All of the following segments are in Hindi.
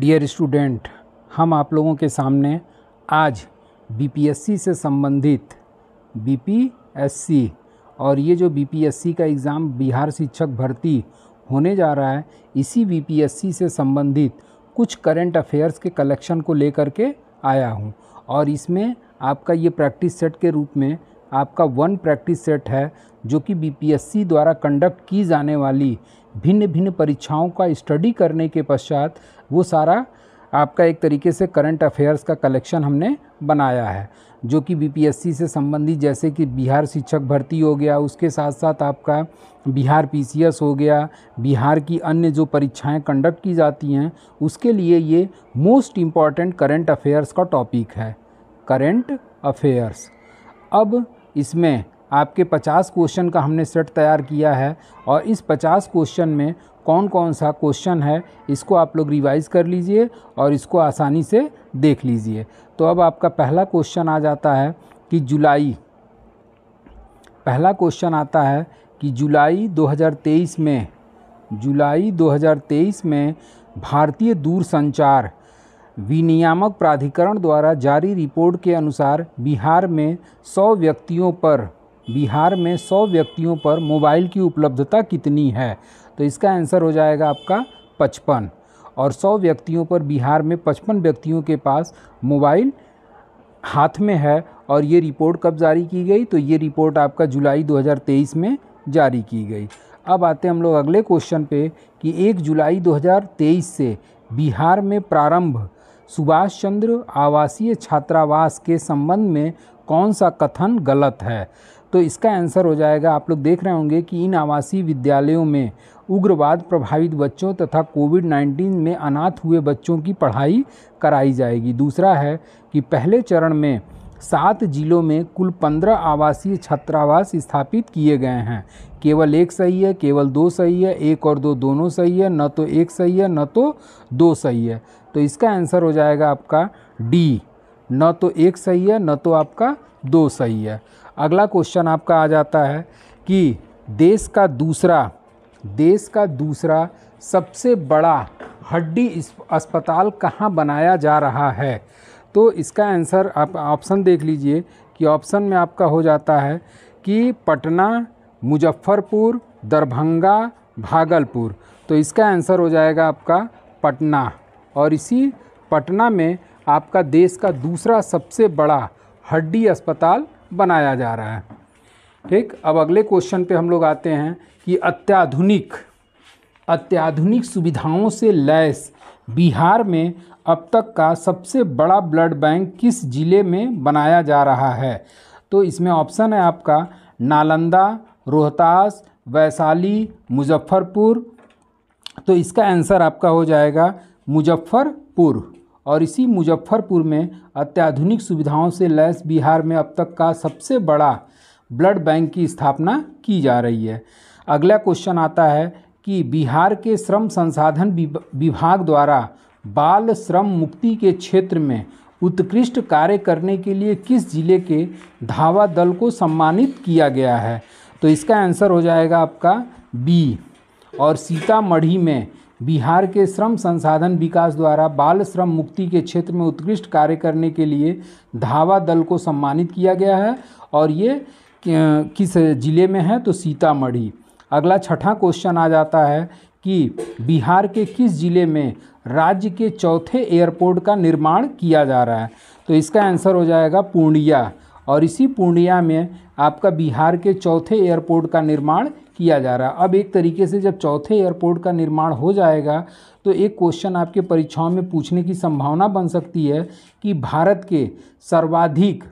डियर स्टूडेंट हम आप लोगों के सामने आज बीपीएससी से संबंधित बीपीएससी और ये जो बीपीएससी का एग्ज़ाम बिहार शिक्षक भर्ती होने जा रहा है इसी बीपीएससी से संबंधित कुछ करंट अफेयर्स के कलेक्शन को लेकर के आया हूँ और इसमें आपका ये प्रैक्टिस सेट के रूप में आपका वन प्रैक्टिस सेट है जो कि बीपीएससी द्वारा कंडक्ट की जाने वाली भिन्न भिन्न परीक्षाओं का स्टडी करने के पश्चात वो सारा आपका एक तरीके से करंट अफेयर्स का कलेक्शन हमने बनाया है जो कि बीपीएससी से संबंधित जैसे कि बिहार शिक्षक भर्ती हो गया उसके साथ साथ आपका बिहार पीसीएस हो गया बिहार की अन्य जो परीक्षाएं कंडक्ट की जाती हैं उसके लिए ये मोस्ट इम्पॉर्टेंट करंट अफेयर्स का टॉपिक है करंट अफेयर्स अब इसमें आपके 50 क्वेश्चन का हमने सेट तैयार किया है और इस 50 क्वेश्चन में कौन कौन सा क्वेश्चन है इसको आप लोग रिवाइज़ कर लीजिए और इसको आसानी से देख लीजिए तो अब आपका पहला क्वेश्चन आ जाता है कि जुलाई पहला क्वेश्चन आता है कि जुलाई 2023 में जुलाई 2023 में भारतीय दूरसंचार विनियामक प्राधिकरण द्वारा जारी रिपोर्ट के अनुसार बिहार में 100 व्यक्तियों पर बिहार में 100 व्यक्तियों पर मोबाइल की उपलब्धता कितनी है तो इसका आंसर हो जाएगा आपका पचपन और 100 व्यक्तियों पर बिहार में पचपन व्यक्तियों के पास मोबाइल हाथ में है और ये रिपोर्ट कब जारी की गई तो ये रिपोर्ट आपका जुलाई 2023 में जारी की गई अब आते हैं हम लोग अगले क्वेश्चन पे कि 1 जुलाई 2023 से बिहार में प्रारंभ सुभाष चंद्र आवासीय छात्रावास के संबंध में कौन सा कथन गलत है तो इसका आंसर हो जाएगा आप लोग देख रहे होंगे कि इन आवासीय विद्यालयों में उग्रवाद प्रभावित बच्चों तथा कोविड 19 में अनाथ हुए बच्चों की पढ़ाई कराई जाएगी दूसरा है कि पहले चरण में सात जिलों में कुल पंद्रह आवासीय छात्रावास स्थापित किए गए हैं केवल एक सही है केवल दो सही है एक और दो दोनों सही है न तो एक सही है न तो दो सही है तो इसका आंसर हो जाएगा आपका डी न तो एक सही है न तो आपका दो सही है अगला क्वेश्चन आपका आ जाता है कि देश का दूसरा देश का दूसरा सबसे बड़ा हड्डी अस्पताल कहाँ बनाया जा रहा है तो इसका आंसर आप ऑप्शन देख लीजिए कि ऑप्शन में आपका हो जाता है कि पटना मुजफ्फरपुर दरभंगा भागलपुर तो इसका आंसर हो जाएगा आपका पटना और इसी पटना में आपका देश का दूसरा सबसे बड़ा हड्डी अस्पताल बनाया जा रहा है ठीक अब अगले क्वेश्चन पे हम लोग आते हैं कि अत्याधुनिक अत्याधुनिक सुविधाओं से लैस बिहार में अब तक का सबसे बड़ा ब्लड बैंक किस ज़िले में बनाया जा रहा है तो इसमें ऑप्शन है आपका नालंदा रोहतास वैशाली मुजफ्फरपुर तो इसका आंसर आपका हो जाएगा मुजफ्फरपुर और इसी मुजफ्फरपुर में अत्याधुनिक सुविधाओं से लैस बिहार में अब तक का सबसे बड़ा ब्लड बैंक की स्थापना की जा रही है अगला क्वेश्चन आता है कि बिहार के श्रम संसाधन विभाग द्वारा बाल श्रम मुक्ति के क्षेत्र में उत्कृष्ट कार्य करने के लिए किस जिले के धावा दल को सम्मानित किया गया है तो इसका आंसर हो जाएगा आपका बी और सीतामढ़ी में बिहार के श्रम संसाधन विकास द्वारा बाल श्रम मुक्ति के क्षेत्र में उत्कृष्ट कार्य करने के लिए धावा दल को सम्मानित किया गया है और ये किस जिले में है तो सीतामढ़ी अगला छठा क्वेश्चन आ जाता है कि बिहार के किस ज़िले में राज्य के चौथे एयरपोर्ट का निर्माण किया जा रहा है तो इसका आंसर हो जाएगा पूर्णिया और इसी पूर्णिया में आपका बिहार के चौथे एयरपोर्ट का निर्माण किया जा रहा है अब एक तरीके से जब चौथे एयरपोर्ट का निर्माण हो जाएगा तो एक क्वेश्चन आपके परीक्षाओं में पूछने की संभावना बन सकती है कि भारत के सर्वाधिक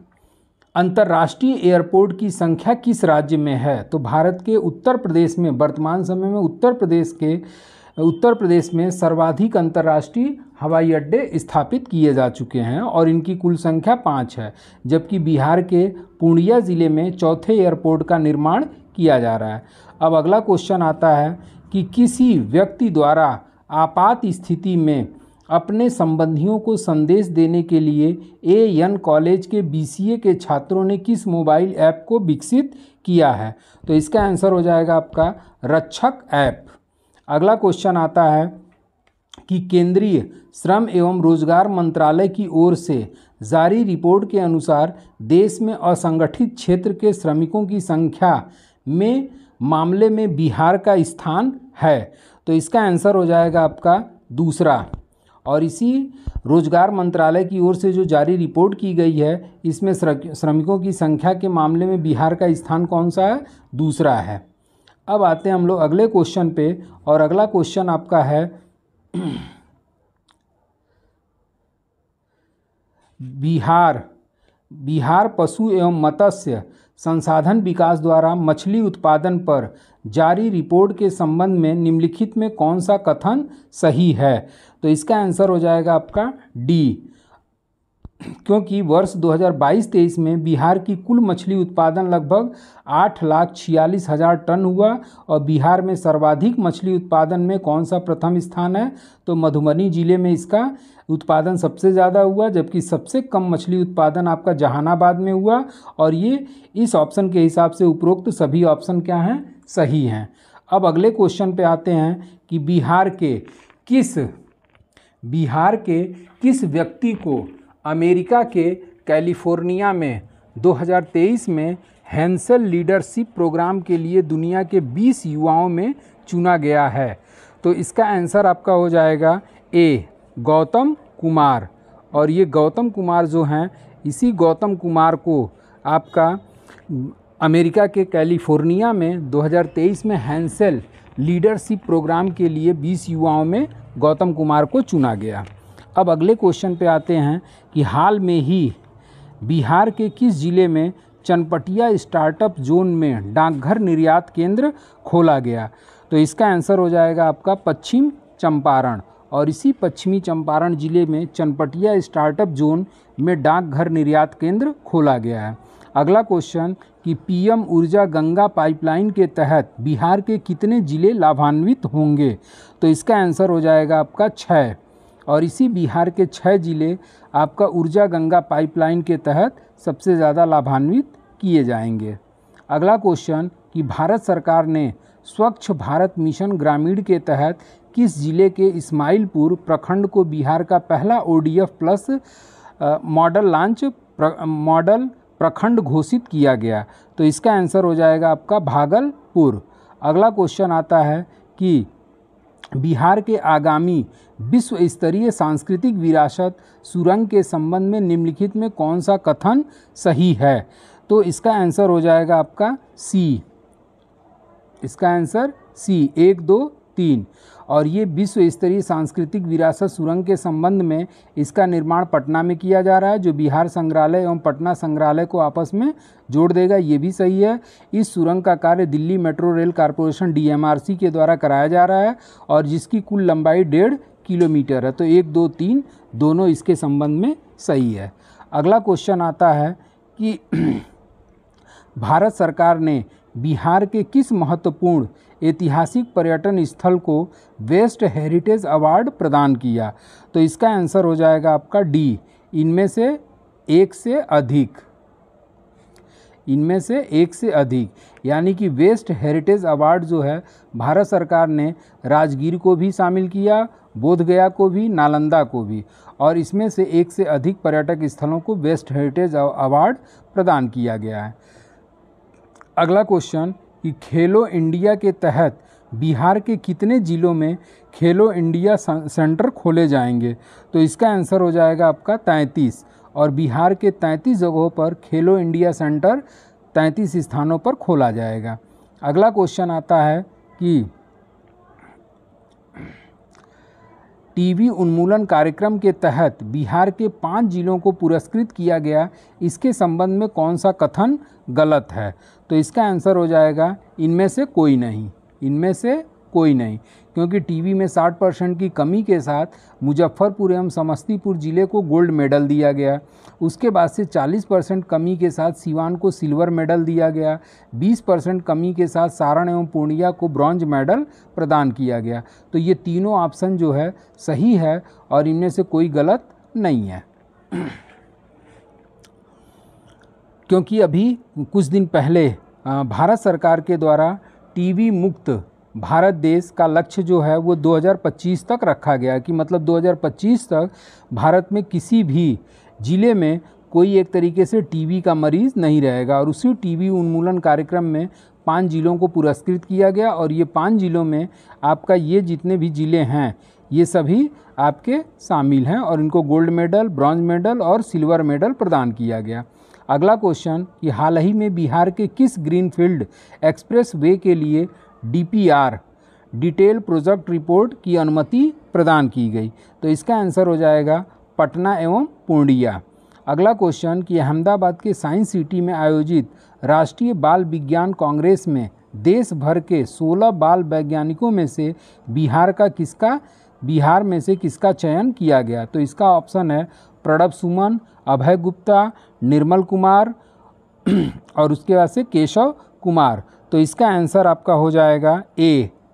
अंतर्राष्ट्रीय एयरपोर्ट की संख्या किस राज्य में है तो भारत के उत्तर प्रदेश में वर्तमान समय में उत्तर प्रदेश के उत्तर प्रदेश में सर्वाधिक अंतर्राष्ट्रीय हवाई अड्डे स्थापित किए जा चुके हैं और इनकी कुल संख्या पाँच है जबकि बिहार के पूर्णिया ज़िले में चौथे एयरपोर्ट का निर्माण किया जा रहा है अब अगला क्वेश्चन आता है कि किसी व्यक्ति द्वारा आपात स्थिति में अपने संबंधियों को संदेश देने के लिए ए एन कॉलेज के बी के छात्रों ने किस मोबाइल ऐप को विकसित किया है तो इसका आंसर हो जाएगा आपका रक्षक ऐप अगला क्वेश्चन आता है कि केंद्रीय श्रम एवं रोजगार मंत्रालय की ओर से जारी रिपोर्ट के अनुसार देश में असंगठित क्षेत्र के श्रमिकों की संख्या में मामले में बिहार का स्थान है तो इसका आंसर हो जाएगा आपका दूसरा और इसी रोजगार मंत्रालय की ओर से जो जारी रिपोर्ट की गई है इसमें श्रमिकों की संख्या के मामले में बिहार का स्थान कौन सा है दूसरा है अब आते हैं हम लोग अगले क्वेश्चन पे और अगला क्वेश्चन आपका है बिहार बिहार पशु एवं मत्स्य संसाधन विकास द्वारा मछली उत्पादन पर जारी रिपोर्ट के संबंध में निम्नलिखित में कौन सा कथन सही है तो इसका आंसर हो जाएगा आपका डी क्योंकि वर्ष 2022-23 में बिहार की कुल मछली उत्पादन लगभग आठ लाख छियालीस हज़ार टन हुआ और बिहार में सर्वाधिक मछली उत्पादन में कौन सा प्रथम स्थान है तो मधुबनी ज़िले में इसका उत्पादन सबसे ज़्यादा हुआ जबकि सबसे कम मछली उत्पादन आपका जहानाबाद में हुआ और ये इस ऑप्शन के हिसाब से उपरोक्त तो सभी ऑप्शन क्या हैं सही हैं अब अगले क्वेश्चन पे आते हैं कि बिहार के किस बिहार के किस व्यक्ति को अमेरिका के कैलिफोर्निया में 2023 में हैंसल लीडरशिप प्रोग्राम के लिए दुनिया के 20 युवाओं में चुना गया है तो इसका आंसर आपका हो जाएगा ए गौतम कुमार और ये गौतम कुमार जो हैं इसी गौतम कुमार को आपका अमेरिका के कैलिफोर्निया में 2023 में हैंसल लीडरशिप प्रोग्राम के लिए 20 युवाओं में गौतम कुमार को चुना गया अब अगले क्वेश्चन पे आते हैं कि हाल में ही बिहार के किस ज़िले में चनपटिया स्टार्टअप जोन में डाकघर निर्यात केंद्र खोला गया तो इसका आंसर हो जाएगा आपका पश्चिम चंपारण और इसी पश्चिमी चंपारण जिले में चनपटिया स्टार्टअप जोन में डाकघर निर्यात केंद्र खोला गया है अगला क्वेश्चन कि पीएम ऊर्जा गंगा पाइपलाइन के तहत बिहार के कितने ज़िले लाभान्वित होंगे तो इसका आंसर हो जाएगा आपका छः और इसी बिहार के छः ज़िले आपका ऊर्जा गंगा पाइपलाइन के तहत सबसे ज़्यादा लाभान्वित किए जाएंगे अगला क्वेश्चन कि भारत सरकार ने स्वच्छ भारत मिशन ग्रामीण के तहत किस ज़िले के इस्माइलपुर प्रखंड को बिहार का पहला O plus model launch model प्रखंड घोषित किया गया तो इसका आंसर हो जाएगा आपका भागलपुर अगला क्वेश्चन आता है कि बिहार के आगामी विश्व स्तरीय सांस्कृतिक विरासत सुरंग के संबंध में निम्नलिखित में कौन सा कथन सही है तो इसका आंसर हो जाएगा आपका सी इसका आंसर सी एक दो तीन और ये विश्व स्तरीय सांस्कृतिक विरासत सुरंग के संबंध में इसका निर्माण पटना में किया जा रहा है जो बिहार संग्रहालय एवं पटना संग्रहालय को आपस में जोड़ देगा ये भी सही है इस सुरंग का कार्य दिल्ली मेट्रो रेल कारपोरेशन डी के द्वारा कराया जा रहा है और जिसकी कुल लंबाई डेढ़ किलोमीटर है तो एक दो तीन दोनों इसके संबंध में सही है अगला क्वेश्चन आता है कि भारत सरकार ने बिहार के किस महत्वपूर्ण ऐतिहासिक पर्यटन स्थल को बेस्ट हेरिटेज अवार्ड प्रदान किया तो इसका आंसर हो जाएगा आपका डी इनमें से एक से अधिक इनमें से एक से अधिक यानी कि वेस्ट हेरिटेज अवार्ड जो है भारत सरकार ने राजगीर को भी शामिल किया बोधगया को भी नालंदा को भी और इसमें से एक से अधिक पर्यटक स्थलों को वेस्ट हेरिटेज अवार्ड प्रदान किया गया है अगला क्वेश्चन कि खेलो इंडिया के तहत बिहार के कितने ज़िलों में खेलो इंडिया सेंटर खोले जाएंगे तो इसका आंसर हो जाएगा आपका तैंतीस और बिहार के तैंतीस जगहों पर खेलो इंडिया सेंटर तैंतीस स्थानों पर खोला जाएगा अगला क्वेश्चन आता है कि टीवी उन्मूलन कार्यक्रम के तहत बिहार के पांच जिलों को पुरस्कृत किया गया इसके संबंध में कौन सा कथन गलत है तो इसका आंसर हो जाएगा इनमें से कोई नहीं इनमें से कोई नहीं क्योंकि टीवी में 60 परसेंट की कमी के साथ मुजफ्फरपुर एवं समस्तीपुर ज़िले को गोल्ड मेडल दिया गया उसके बाद से 40 परसेंट कमी के साथ सिवान को सिल्वर मेडल दिया गया 20 परसेंट कमी के साथ सारण एवं पूर्णिया को ब्रॉन्ज मेडल प्रदान किया गया तो ये तीनों ऑप्शन जो है सही है और इनमें से कोई गलत नहीं है क्योंकि अभी कुछ दिन पहले भारत सरकार के द्वारा टीवी मुक्त भारत देश का लक्ष्य जो है वो 2025 तक रखा गया कि मतलब 2025 तक भारत में किसी भी ज़िले में कोई एक तरीके से टीवी का मरीज़ नहीं रहेगा और उसी टीवी उन्मूलन कार्यक्रम में पाँच ज़िलों को पुरस्कृत किया गया और ये पाँच ज़िलों में आपका ये जितने भी ज़िले हैं ये सभी आपके शामिल हैं और इनको गोल्ड मेडल ब्रॉन्ज मेडल और सिल्वर मेडल प्रदान किया गया अगला क्वेश्चन कि हाल ही में बिहार के किस ग्रीनफील्ड एक्सप्रेस वे के लिए डीपीआर डिटेल प्रोजेक्ट रिपोर्ट की अनुमति प्रदान की गई तो इसका आंसर हो जाएगा पटना एवं पूर्णिया अगला क्वेश्चन कि अहमदाबाद के साइंस सिटी में आयोजित राष्ट्रीय बाल विज्ञान कांग्रेस में देश भर के 16 बाल वैज्ञानिकों में से बिहार का किसका बिहार में से किसका चयन किया गया तो इसका ऑप्शन है प्रणब सुमन अभय गुप्ता निर्मल कुमार और उसके बाद से केशव कुमार तो इसका आंसर आपका हो जाएगा ए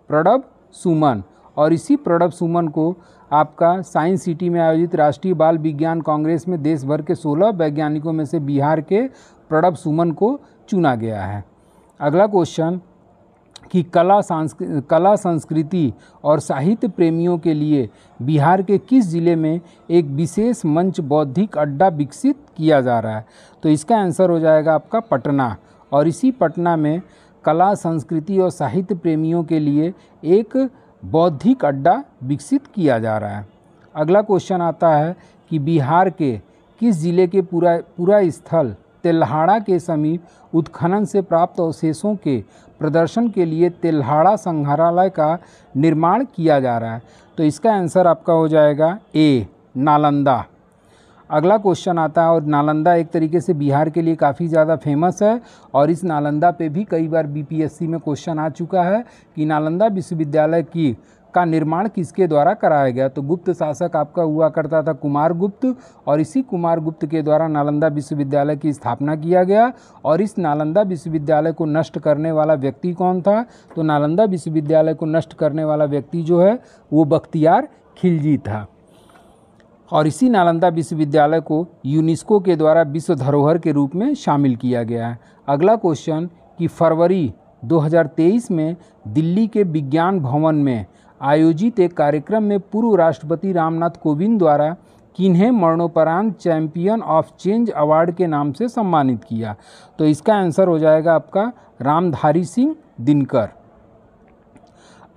प्रणब सुमन और इसी प्रणब सुमन को आपका साइंस सिटी में आयोजित राष्ट्रीय बाल विज्ञान कांग्रेस में देश भर के 16 वैज्ञानिकों में से बिहार के प्रणब सुमन को चुना गया है अगला क्वेश्चन कि कला संस्कृति कला संस्कृति और साहित्य प्रेमियों के लिए बिहार के किस ज़िले में एक विशेष मंच बौद्धिक अड्डा विकसित किया जा रहा है तो इसका आंसर हो जाएगा आपका पटना और इसी पटना में कला संस्कृति और साहित्य प्रेमियों के लिए एक बौद्धिक अड्डा विकसित किया जा रहा है अगला क्वेश्चन आता है कि बिहार के किस ज़िले के पूरा पूरा स्थल तेल्हाड़ा के समीप उत्खनन से प्राप्त अवशेषों के प्रदर्शन के लिए तेल्हाड़ा संग्रहालय का निर्माण किया जा रहा है तो इसका आंसर आपका हो जाएगा ए नालंदा अगला क्वेश्चन आता है और नालंदा एक तरीके से बिहार के लिए काफ़ी ज़्यादा फेमस है और इस नालंदा पे भी कई बार बीपीएससी में क्वेश्चन आ चुका है कि नालंदा विश्वविद्यालय की का निर्माण किसके द्वारा कराया गया तो गुप्त शासक आपका हुआ करता था कुमार गुप्त और इसी कुमार गुप्त के द्वारा नालंदा विश्वविद्यालय की स्थापना किया गया और इस नालंदा विश्वविद्यालय को नष्ट करने वाला व्यक्ति कौन था तो नालंदा विश्वविद्यालय को नष्ट करने वाला व्यक्ति जो है वो बख्तियार खिलजी था और इसी नालंदा विश्वविद्यालय को यूनेस्को के द्वारा विश्व धरोहर के रूप में शामिल किया गया है अगला क्वेश्चन कि फरवरी 2023 में दिल्ली के विज्ञान भवन में आयोजित एक कार्यक्रम में पूर्व राष्ट्रपति रामनाथ कोविंद द्वारा किन्हें मरणोपरांत चैंपियन ऑफ चेंज अवार्ड के नाम से सम्मानित किया तो इसका आंसर हो जाएगा आपका रामधारी सिंह दिनकर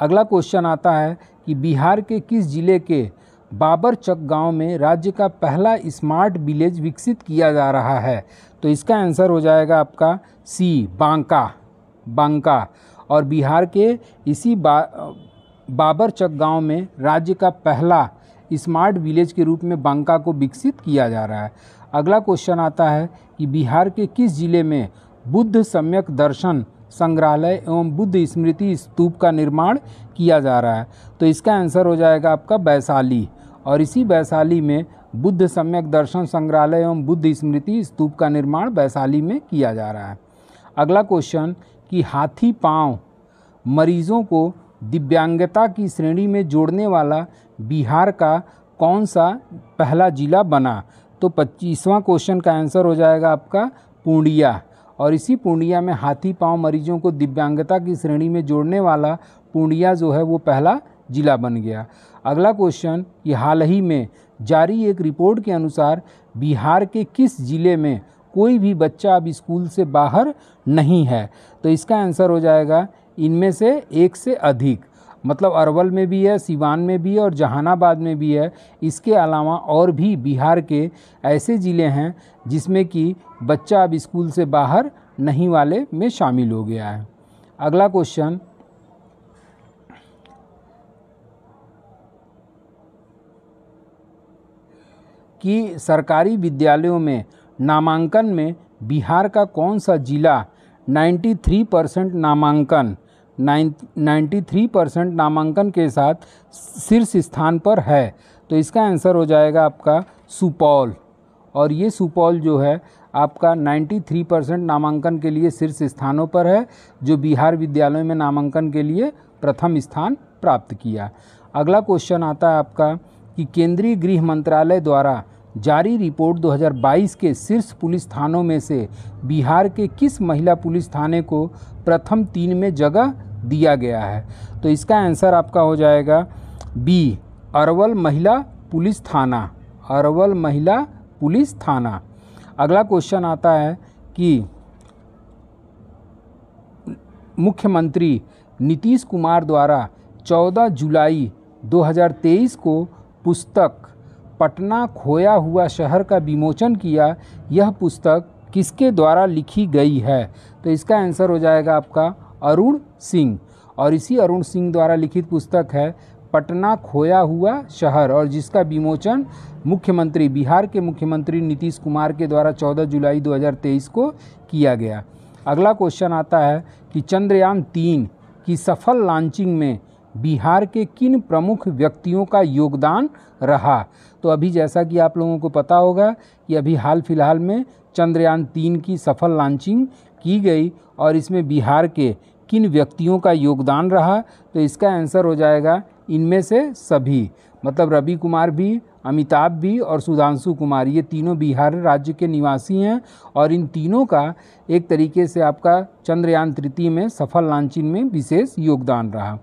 अगला क्वेश्चन आता है कि बिहार के किस जिले के बाबरचक गांव में राज्य का पहला स्मार्ट विलेज विकसित किया जा रहा है तो इसका आंसर हो जाएगा आपका सी बांका बांका और बिहार के इसी बा बाबरचक गांव में राज्य का पहला स्मार्ट विलेज के रूप में बांका को विकसित किया जा रहा है अगला क्वेश्चन आता है कि बिहार के किस जिले में बुद्ध सम्यक दर्शन संग्रहालय एवं बुद्ध स्मृति स्तूप का निर्माण किया जा रहा है तो इसका आंसर हो जाएगा आपका वैशाली और इसी वैशाली में बुद्ध सम्यक दर्शन संग्रहालय एवं बुद्ध स्मृति स्तूप का निर्माण वैशाली में किया जा रहा है अगला क्वेश्चन कि हाथी पाँव मरीजों को दिव्यांगता की श्रेणी में जोड़ने वाला बिहार का कौन सा पहला ज़िला बना तो पच्चीसवां क्वेश्चन का आंसर हो जाएगा आपका पूर्णिया और इसी पूर्णिया में हाथी पांव मरीजों को दिव्यांगता की श्रेणी में जोड़ने वाला पूर्णिया जो है वो पहला ज़िला बन गया अगला क्वेश्चन कि हाल ही में जारी एक रिपोर्ट के अनुसार बिहार के किस ज़िले में कोई भी बच्चा अब स्कूल से बाहर नहीं है तो इसका आंसर हो जाएगा इनमें से एक से अधिक मतलब अरवल में भी है सिवान में भी है और जहानाबाद में भी है इसके अलावा और भी बिहार के ऐसे ज़िले हैं जिसमें कि बच्चा अब स्कूल से बाहर नहीं वाले में शामिल हो गया है अगला क्वेश्चन कि सरकारी विद्यालयों में नामांकन में बिहार का कौन सा ज़िला 93 परसेंट नामांकन नाइन्टी थ्री परसेंट नामांकन के साथ शीर्ष स्थान पर है तो इसका आंसर हो जाएगा आपका सुपौल और ये सुपौल जो है आपका 93 परसेंट नामांकन के लिए शीर्ष स्थानों पर है जो बिहार विद्यालयों में नामांकन के लिए प्रथम स्थान प्राप्त किया अगला क्वेश्चन आता है आपका कि केंद्रीय गृह मंत्रालय द्वारा जारी रिपोर्ट 2022 के शीर्ष पुलिस थानों में से बिहार के किस महिला पुलिस थाने को प्रथम तीन में जगह दिया गया है तो इसका आंसर आपका हो जाएगा बी अरवल महिला पुलिस थाना अरवल महिला पुलिस थाना अगला क्वेश्चन आता है कि मुख्यमंत्री नीतीश कुमार द्वारा 14 जुलाई 2023 को पुस्तक पटना खोया हुआ शहर का विमोचन किया यह पुस्तक किसके द्वारा लिखी गई है तो इसका आंसर हो जाएगा आपका अरुण सिंह और इसी अरुण सिंह द्वारा लिखित पुस्तक है पटना खोया हुआ शहर और जिसका विमोचन मुख्यमंत्री बिहार के मुख्यमंत्री नीतीश कुमार के द्वारा 14 जुलाई 2023 को किया गया अगला क्वेश्चन आता है कि चंद्रयान तीन की सफल लॉन्चिंग में बिहार के किन प्रमुख व्यक्तियों का योगदान रहा तो अभी जैसा कि आप लोगों को पता होगा कि अभी हाल फिलहाल में चंद्रयान तीन की सफल लॉन्चिंग की गई और इसमें बिहार के किन व्यक्तियों का योगदान रहा तो इसका आंसर हो जाएगा इनमें से सभी मतलब रवि कुमार भी अमिताभ भी और सुधांशु कुमार ये तीनों बिहार राज्य के निवासी हैं और इन तीनों का एक तरीके से आपका चंद्रयान तृतीय में सफल लॉन्चिंग में विशेष योगदान रहा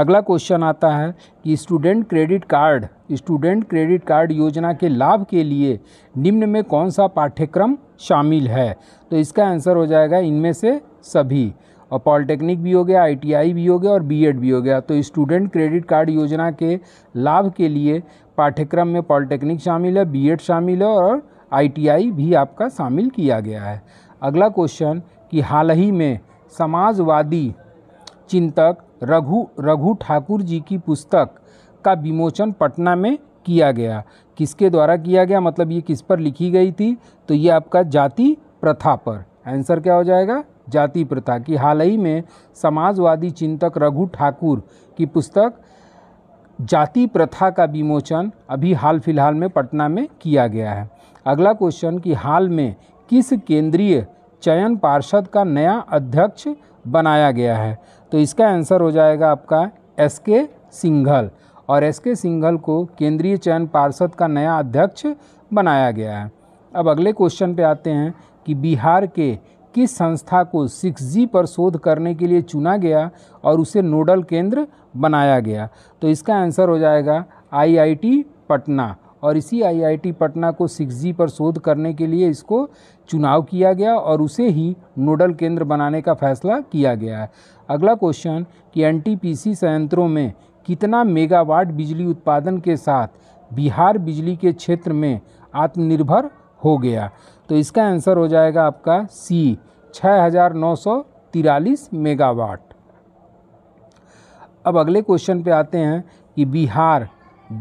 अगला क्वेश्चन आता है कि student credit card student credit card योजना के लाभ के लिए निम्न में कौन सा पाठ्यक्रम शामिल है तो इसका आंसर हो जाएगा इनमें से सभी और पॉलिटेक्निक भी हो गया आईटीआई भी हो गया और बीएड भी हो गया तो स्टूडेंट क्रेडिट कार्ड योजना के लाभ के लिए पाठ्यक्रम में पॉलिटेक्निक शामिल है बीएड शामिल है और आईटीआई भी आपका शामिल किया गया है अगला क्वेश्चन कि हाल ही में समाजवादी चिंतक रघु रघु ठाकुर जी की पुस्तक का विमोचन पटना में किया गया किसके द्वारा किया गया मतलब ये किस पर लिखी गई थी तो ये आपका जाति प्रथा पर आंसर क्या हो जाएगा जाति प्रथा की हाल ही में समाजवादी चिंतक रघु ठाकुर की पुस्तक जाति प्रथा का विमोचन अभी हाल फिलहाल में पटना में किया गया है अगला क्वेश्चन कि हाल में किस केंद्रीय चयन पार्षद का नया अध्यक्ष बनाया गया है तो इसका आंसर हो जाएगा आपका एस के सिंघल और एस के सिंघल को केंद्रीय चयन पार्षद का नया अध्यक्ष बनाया गया है अब अगले क्वेश्चन पे आते हैं कि बिहार के किस संस्था को सिक्स जी पर शोध करने के लिए चुना गया और उसे नोडल केंद्र बनाया गया तो इसका आंसर हो जाएगा आईआईटी पटना और इसी आईआईटी पटना को सिक्स जी पर शोध करने के लिए इसको चुनाव किया गया और उसे ही नोडल केंद्र बनाने का फैसला किया गया है अगला क्वेश्चन कि एन संयंत्रों में कितना मेगावाट बिजली उत्पादन के साथ बिहार बिजली के क्षेत्र में आत्मनिर्भर हो गया तो इसका आंसर हो जाएगा आपका सी छः हज़ार नौ सौ तिरालीस मेगावाट अब अगले क्वेश्चन पे आते हैं कि बिहार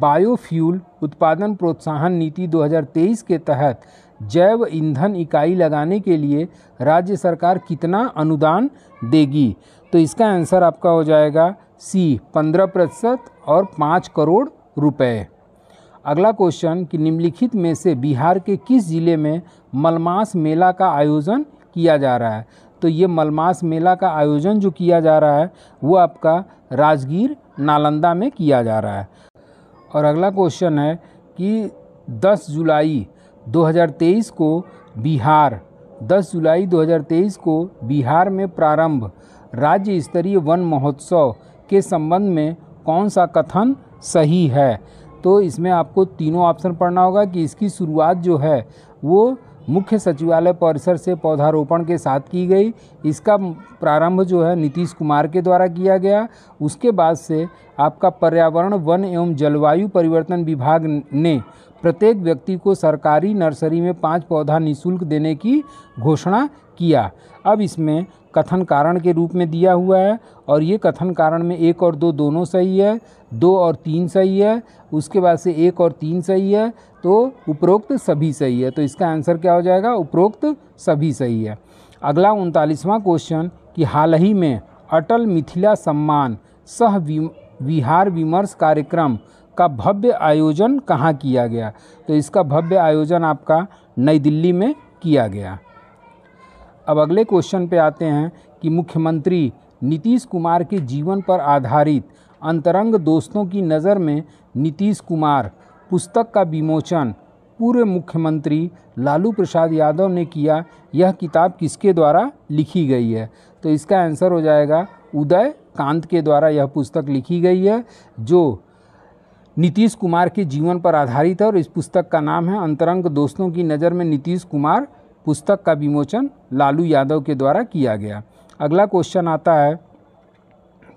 बायोफ्यूल उत्पादन प्रोत्साहन नीति 2023 के तहत जैव ईंधन इकाई लगाने के लिए राज्य सरकार कितना अनुदान देगी तो इसका आंसर आपका हो जाएगा सी पंद्रह प्रतिशत और पाँच करोड़ रुपए अगला क्वेश्चन कि निम्नलिखित में से बिहार के किस ज़िले में मलमास मेला का आयोजन किया जा रहा है तो ये मलमास मेला का आयोजन जो किया जा रहा है वो आपका राजगीर नालंदा में किया जा रहा है और अगला क्वेश्चन है कि 10 जुलाई 2023 को बिहार 10 जुलाई 2023 को बिहार में प्रारंभ राज्य स्तरीय वन महोत्सव के संबंध में कौन सा कथन सही है तो इसमें आपको तीनों ऑप्शन पढ़ना होगा कि इसकी शुरुआत जो है वो मुख्य सचिवालय परिसर से पौधारोपण के साथ की गई इसका प्रारंभ जो है नीतीश कुमार के द्वारा किया गया उसके बाद से आपका पर्यावरण वन एवं जलवायु परिवर्तन विभाग ने प्रत्येक व्यक्ति को सरकारी नर्सरी में पाँच पौधा निशुल्क देने की घोषणा किया अब इसमें कथन कारण के रूप में दिया हुआ है और ये कथन कारण में एक और दो दोनों सही है दो और तीन सही है उसके बाद से एक और तीन सही है तो उपरोक्त सभी सही है तो इसका आंसर क्या हो जाएगा उपरोक्त सभी सही है अगला उनतालीसवां क्वेश्चन कि हाल ही में अटल मिथिला सम्मान सह विहार विमर्श कार्यक्रम का भव्य आयोजन कहाँ किया गया तो इसका भव्य आयोजन आपका नई दिल्ली में किया गया अब अगले क्वेश्चन पे आते हैं कि मुख्यमंत्री नीतीश कुमार के जीवन पर आधारित अंतरंग दोस्तों की नज़र में नीतीश कुमार पुस्तक का विमोचन पूर्व मुख्यमंत्री लालू प्रसाद यादव ने किया यह किताब किसके द्वारा लिखी गई है तो इसका आंसर हो जाएगा उदय कांत के द्वारा यह पुस्तक लिखी गई है जो नीतीश कुमार के जीवन पर आधारित है और इस पुस्तक का नाम है अंतरंग दोस्तों की नज़र में नीतीश कुमार पुस्तक का विमोचन लालू यादव के द्वारा किया गया अगला क्वेश्चन आता है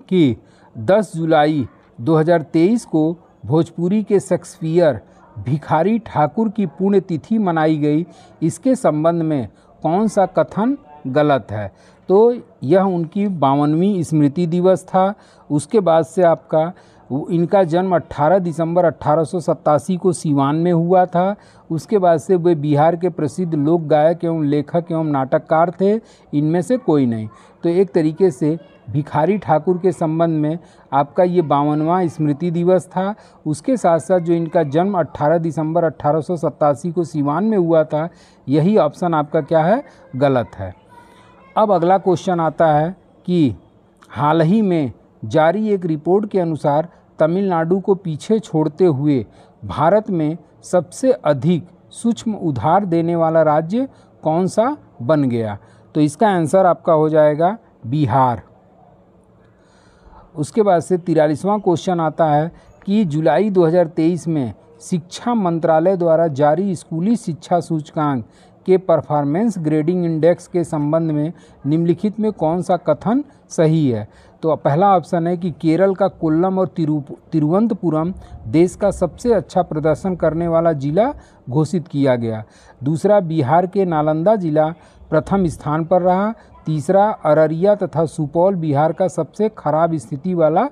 कि 10 जुलाई 2023 को भोजपुरी के शेक्सपियर भिखारी ठाकुर की पुण्यतिथि मनाई गई इसके संबंध में कौन सा कथन गलत है तो यह उनकी बावनवीं स्मृति दिवस था उसके बाद से आपका इनका जन्म 18 दिसंबर अट्ठारह को सीवान में हुआ था उसके बाद से वे बिहार के प्रसिद्ध लोक गायक एवं लेखक एवं नाटककार थे इनमें से कोई नहीं तो एक तरीके से भिखारी ठाकुर के संबंध में आपका ये बावनवा स्मृति दिवस था उसके साथ साथ जो इनका जन्म 18 दिसंबर अट्ठारह को सीवान में हुआ था यही ऑप्शन आपका क्या है गलत है अब अगला क्वेश्चन आता है कि हाल ही में जारी एक रिपोर्ट के अनुसार तमिलनाडु को पीछे छोड़ते हुए भारत में सबसे अधिक सूक्ष्म उधार देने वाला राज्य कौन सा बन गया तो इसका आंसर आपका हो जाएगा बिहार उसके बाद से तिरालीसवां क्वेश्चन आता है कि जुलाई 2023 में शिक्षा मंत्रालय द्वारा जारी स्कूली शिक्षा सूचकांक के परफॉर्मेंस ग्रेडिंग इंडेक्स के संबंध में निम्नलिखित में कौन सा कथन सही है तो पहला ऑप्शन है कि केरल का कोल्लम और तिरुवंतपुरम तिरुवनंतपुरम देश का सबसे अच्छा प्रदर्शन करने वाला जिला घोषित किया गया दूसरा बिहार के नालंदा जिला प्रथम स्थान पर रहा तीसरा अररिया तथा सुपौल बिहार का सबसे खराब स्थिति वाला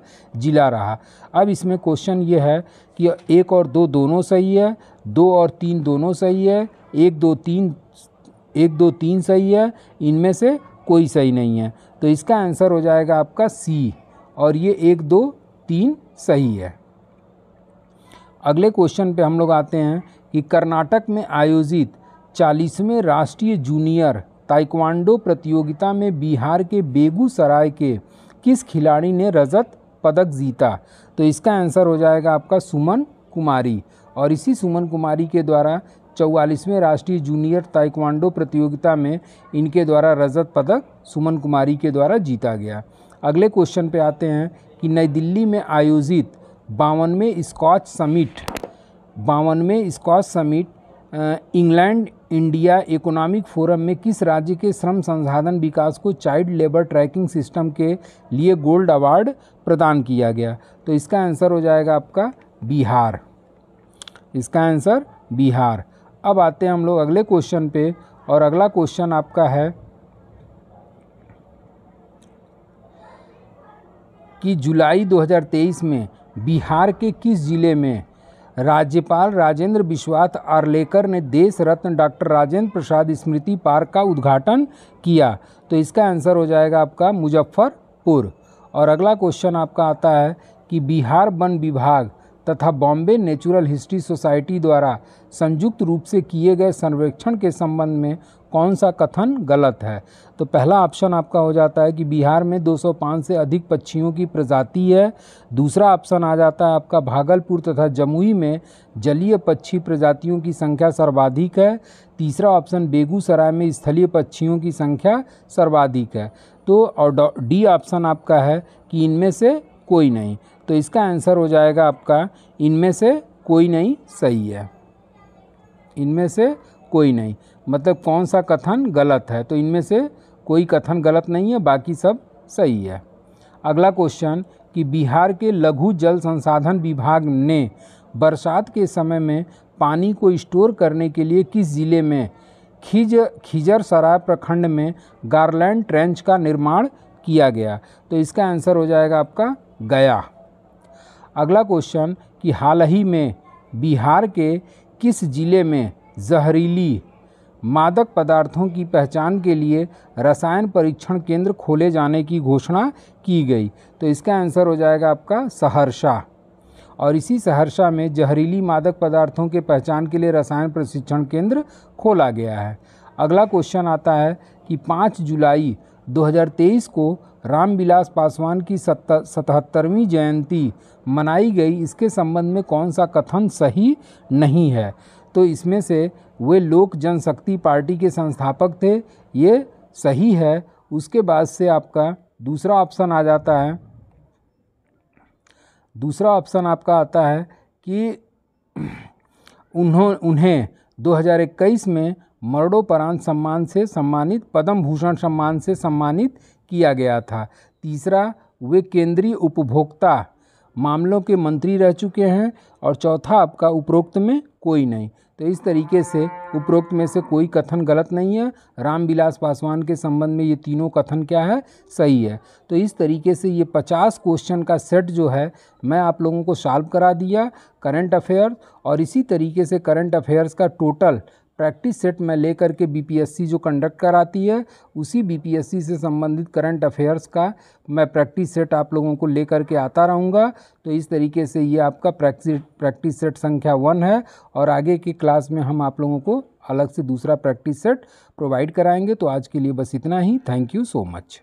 जिला रहा अब इसमें क्वेश्चन ये है कि एक और दो दोनों सही है दो और तीन दोनों सही है एक दो तीन एक दो तीन सही है इनमें से कोई सही नहीं है तो इसका आंसर हो जाएगा आपका सी और ये एक दो तीन सही है अगले क्वेश्चन पे हम लोग आते हैं कि कर्नाटक में आयोजित चालीसवें राष्ट्रीय जूनियर ताइक्वांडो प्रतियोगिता में बिहार के बेगूसराय के किस खिलाड़ी ने रजत पदक जीता तो इसका आंसर हो जाएगा आपका सुमन कुमारी और इसी सुमन कुमारी के द्वारा चौवालीसवें राष्ट्रीय जूनियर ताइक्वांडो प्रतियोगिता में इनके द्वारा रजत पदक सुमन कुमारी के द्वारा जीता गया अगले क्वेश्चन पे आते हैं कि नई दिल्ली में आयोजित बावनवें स्कॉच समिट बावनवें Skoch summit England India economic forum में किस राज्य के श्रम संसाधन विकास को चाइल्ड लेबर ट्रैकिंग सिस्टम के लिए गोल्ड अवार्ड प्रदान किया गया तो इसका आंसर हो जाएगा आपका बिहार इसका आंसर बिहार अब आते हैं हम लोग अगले क्वेश्चन पे और अगला क्वेश्चन आपका है कि जुलाई 2023 में बिहार के किस ज़िले में राज्यपाल राजेंद्र विश्वास आर्लेकर ने देश रत्न डॉक्टर राजेंद्र प्रसाद स्मृति पार्क का उद्घाटन किया तो इसका आंसर हो जाएगा आपका मुजफ्फरपुर और अगला क्वेश्चन आपका आता है कि बिहार वन विभाग तथा बॉम्बे नेचुरल हिस्ट्री सोसाइटी द्वारा संयुक्त रूप से किए गए सर्वेक्षण के संबंध में कौन सा कथन गलत है तो पहला ऑप्शन आपका हो जाता है कि बिहार में 205 से अधिक पक्षियों की प्रजाति है दूसरा ऑप्शन आ जाता है आपका भागलपुर तथा जमुई में जलीय पक्षी प्रजातियों की संख्या सर्वाधिक है तीसरा ऑप्शन बेगूसराय में स्थलीय पक्षियों की संख्या सर्वाधिक है तो और डी ऑप्शन आपका है कि इनमें से कोई नहीं तो इसका आंसर हो जाएगा आपका इनमें से कोई नहीं सही है इनमें से कोई नहीं मतलब कौन सा कथन गलत है तो इनमें से कोई कथन गलत नहीं है बाकी सब सही है अगला क्वेश्चन कि बिहार के लघु जल संसाधन विभाग ने बरसात के समय में पानी को स्टोर करने के लिए किस ज़िले में खिज खिजर सराय प्रखंड में गारलैंड ट्रेंच का निर्माण किया गया तो इसका आंसर हो जाएगा आपका गया अगला क्वेश्चन कि हाल ही में बिहार के किस ज़िले में जहरीली मादक पदार्थों की पहचान के लिए रसायन परीक्षण केंद्र खोले जाने की घोषणा की गई तो इसका आंसर हो जाएगा आपका सहरसा और इसी सहरसा में जहरीली मादक पदार्थों के पहचान के लिए रसायन प्रशिक्षण केंद्र खोला गया है अगला क्वेश्चन आता है कि पाँच जुलाई 2023 को रामविलास पासवान की सतहत्तरवीं जयंती मनाई गई इसके संबंध में कौन सा कथन सही नहीं है तो इसमें से वे लोक जनशक्ति पार्टी के संस्थापक थे ये सही है उसके बाद से आपका दूसरा ऑप्शन आ जाता है दूसरा ऑप्शन आपका आता है कि उन्हों उन्हें 2021 में मरणोपरांत सम्मान से सम्मानित पद्म भूषण सम्मान से सम्मानित किया गया था तीसरा वे केंद्रीय उपभोक्ता मामलों के मंत्री रह चुके हैं और चौथा आपका उपरोक्त में कोई नहीं तो इस तरीके से उपरोक्त में से कोई कथन गलत नहीं है रामविलास पासवान के संबंध में ये तीनों कथन क्या है सही है तो इस तरीके से ये पचास क्वेश्चन का सेट जो है मैं आप लोगों को सॉल्व करा दिया करंट अफेयर्स और इसी तरीके से करंट अफेयर्स का टोटल प्रैक्टिस सेट में लेकर के बीपीएससी जो कंडक्ट कराती है उसी बीपीएससी से संबंधित करंट अफेयर्स का मैं प्रैक्टिस सेट आप लोगों को लेकर के आता रहूँगा तो इस तरीके से ये आपका प्रैक्टिस प्रैक्टिस सेट संख्या वन है और आगे की क्लास में हम आप लोगों को अलग से दूसरा प्रैक्टिस सेट प्रोवाइड कराएंगे तो आज के लिए बस इतना ही थैंक यू सो मच